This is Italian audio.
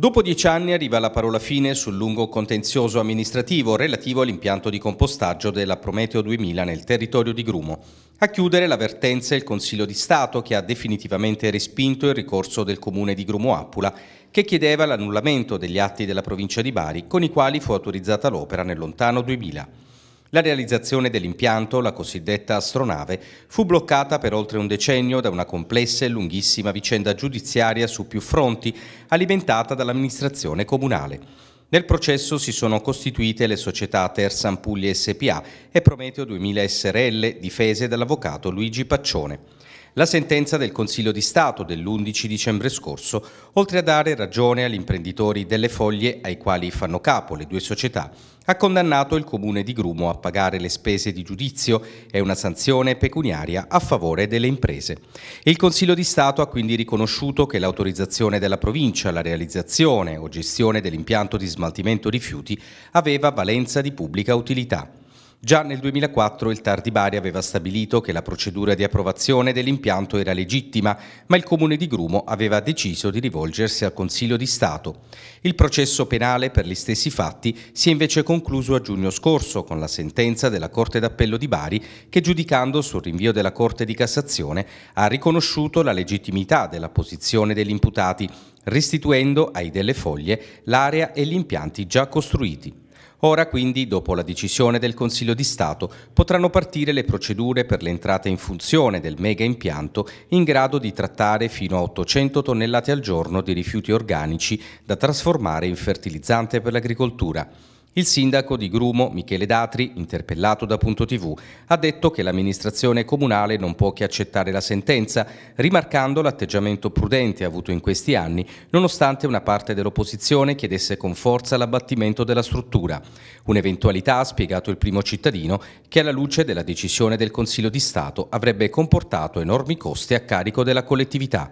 Dopo dieci anni arriva la parola fine sul lungo contenzioso amministrativo relativo all'impianto di compostaggio della Prometeo 2000 nel territorio di Grumo. A chiudere l'avvertenza è il Consiglio di Stato che ha definitivamente respinto il ricorso del comune di Grumo Appula che chiedeva l'annullamento degli atti della provincia di Bari con i quali fu autorizzata l'opera nel lontano 2000. La realizzazione dell'impianto, la cosiddetta astronave, fu bloccata per oltre un decennio da una complessa e lunghissima vicenda giudiziaria su più fronti, alimentata dall'amministrazione comunale. Nel processo si sono costituite le società Terza Ampulli SPA e Prometeo 2000 SRL, difese dall'avvocato Luigi Paccione. La sentenza del Consiglio di Stato dell'11 dicembre scorso, oltre a dare ragione agli imprenditori delle foglie ai quali fanno capo le due società, ha condannato il comune di Grumo a pagare le spese di giudizio e una sanzione pecuniaria a favore delle imprese. Il Consiglio di Stato ha quindi riconosciuto che l'autorizzazione della provincia alla realizzazione o gestione dell'impianto di smaltimento rifiuti aveva valenza di pubblica utilità. Già nel 2004 il Tar di Bari aveva stabilito che la procedura di approvazione dell'impianto era legittima, ma il comune di Grumo aveva deciso di rivolgersi al Consiglio di Stato. Il processo penale per gli stessi fatti si è invece concluso a giugno scorso con la sentenza della Corte d'Appello di Bari che giudicando sul rinvio della Corte di Cassazione ha riconosciuto la legittimità della posizione degli imputati, restituendo ai delle foglie l'area e gli impianti già costruiti. Ora quindi, dopo la decisione del Consiglio di Stato, potranno partire le procedure per l'entrata in funzione del mega impianto in grado di trattare fino a 800 tonnellate al giorno di rifiuti organici da trasformare in fertilizzante per l'agricoltura. Il sindaco di Grumo, Michele Datri, interpellato da Punto TV, ha detto che l'amministrazione comunale non può che accettare la sentenza, rimarcando l'atteggiamento prudente avuto in questi anni, nonostante una parte dell'opposizione chiedesse con forza l'abbattimento della struttura. Un'eventualità, ha spiegato il primo cittadino, che alla luce della decisione del Consiglio di Stato avrebbe comportato enormi costi a carico della collettività.